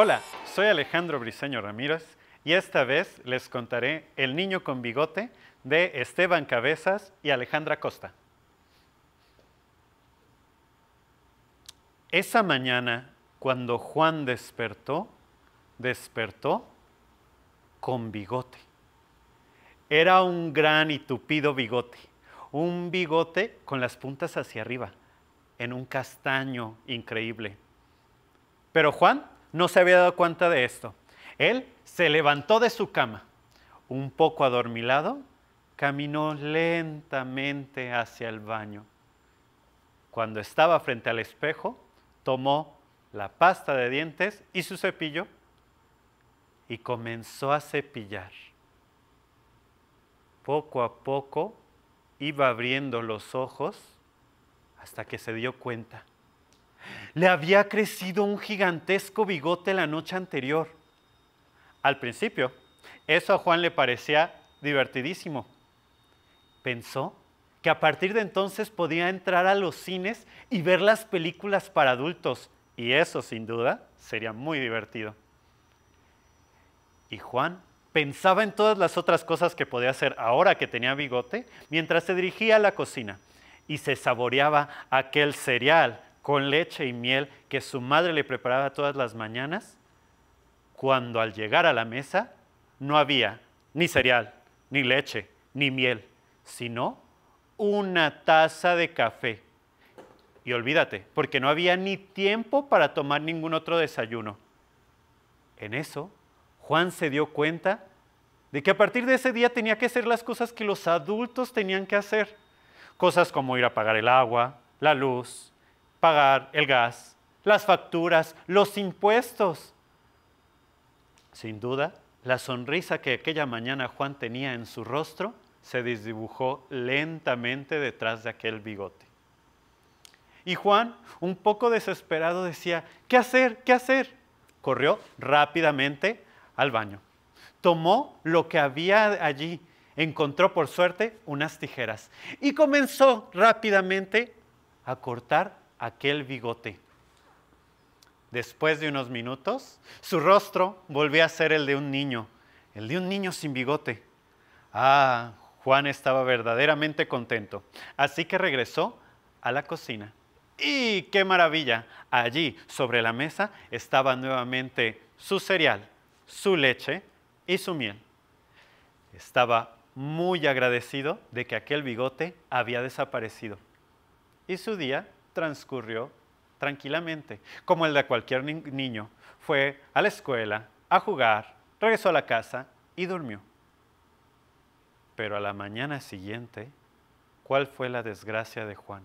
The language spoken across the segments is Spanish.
Hola, soy Alejandro Briseño Ramírez y esta vez les contaré El niño con bigote de Esteban Cabezas y Alejandra Costa. Esa mañana, cuando Juan despertó, despertó con bigote. Era un gran y tupido bigote, un bigote con las puntas hacia arriba, en un castaño increíble. Pero Juan no se había dado cuenta de esto. Él se levantó de su cama, un poco adormilado, caminó lentamente hacia el baño. Cuando estaba frente al espejo, tomó la pasta de dientes y su cepillo y comenzó a cepillar. Poco a poco iba abriendo los ojos hasta que se dio cuenta le había crecido un gigantesco bigote la noche anterior. Al principio, eso a Juan le parecía divertidísimo. Pensó que a partir de entonces podía entrar a los cines y ver las películas para adultos, y eso sin duda sería muy divertido. Y Juan pensaba en todas las otras cosas que podía hacer ahora que tenía bigote, mientras se dirigía a la cocina y se saboreaba aquel cereal con leche y miel que su madre le preparaba todas las mañanas, cuando al llegar a la mesa no había ni cereal, ni leche, ni miel, sino una taza de café. Y olvídate, porque no había ni tiempo para tomar ningún otro desayuno. En eso, Juan se dio cuenta de que a partir de ese día tenía que hacer las cosas que los adultos tenían que hacer. Cosas como ir a pagar el agua, la luz, pagar el gas, las facturas, los impuestos. Sin duda, la sonrisa que aquella mañana Juan tenía en su rostro se desdibujó lentamente detrás de aquel bigote. Y Juan, un poco desesperado, decía, ¿qué hacer? ¿Qué hacer? Corrió rápidamente al baño. Tomó lo que había allí. Encontró por suerte unas tijeras y comenzó rápidamente a cortar aquel bigote. Después de unos minutos, su rostro volvió a ser el de un niño, el de un niño sin bigote. Ah, Juan estaba verdaderamente contento, así que regresó a la cocina. ¡Y qué maravilla! Allí, sobre la mesa, estaba nuevamente su cereal, su leche y su miel. Estaba muy agradecido de que aquel bigote había desaparecido. Y su día transcurrió tranquilamente, como el de cualquier niño. Fue a la escuela, a jugar, regresó a la casa y durmió. Pero a la mañana siguiente, ¿cuál fue la desgracia de Juan?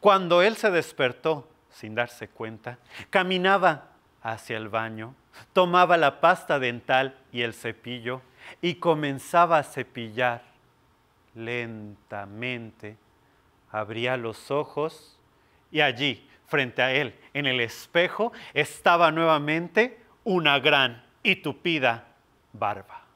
Cuando él se despertó, sin darse cuenta, caminaba hacia el baño, tomaba la pasta dental y el cepillo y comenzaba a cepillar lentamente. Abría los ojos y allí, frente a él, en el espejo, estaba nuevamente una gran y tupida barba.